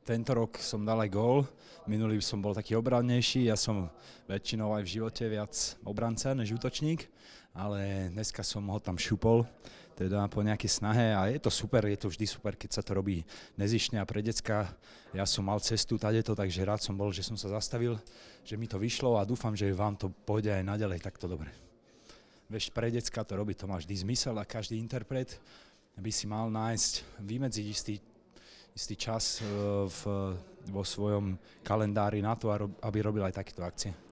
Tento rok som dal aj gól, minulý som bol taký obrannejší, ja som väčšinou aj v živote viac obranca než útočník, ale dneska som ho tam šupol, teda po nejaké snahe a je to super, je to vždy super, keď sa to robí nezišne a pre decka. Ja som mal cestu tadeto, takže rád som bol, že som sa zastavil, že mi to vyšlo a dúfam, že vám to pôjde aj naďalej takto dobre. Vieš, pre decka to robí, to má vždy zmysel a každý interpret by si mal nájsť, vymedziť istý istý čas eh, v, vo svojom kalendári na to, aby robil aj takéto akcie.